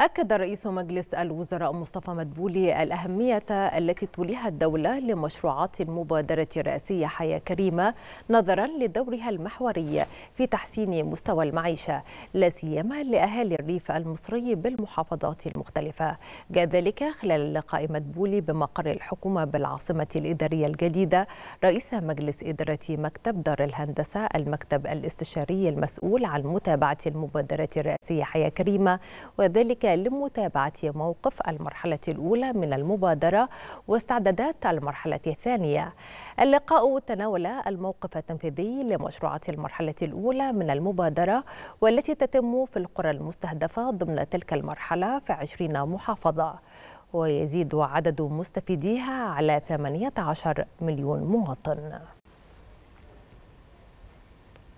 أكد رئيس مجلس الوزراء مصطفى مدبولي الأهمية التي توليها الدولة لمشروعات المبادرة الرئاسية حياة كريمة نظرا لدورها المحوري في تحسين مستوى المعيشة لا سيما لأهالي الريف المصري بالمحافظات المختلفة جاء ذلك خلال لقاء مدبولي بمقر الحكومة بالعاصمة الإدارية الجديدة رئيس مجلس إدارة مكتب دار الهندسة المكتب الاستشاري المسؤول عن متابعة المبادرة الرئاسية حياة كريمة وذلك لمتابعة موقف المرحلة الأولى من المبادرة واستعدادات المرحلة الثانية اللقاء تناول الموقف التنفيذي لمشروعات المرحلة الأولى من المبادرة والتي تتم في القرى المستهدفة ضمن تلك المرحلة في 20 محافظة ويزيد عدد مستفيديها على 18 مليون مواطن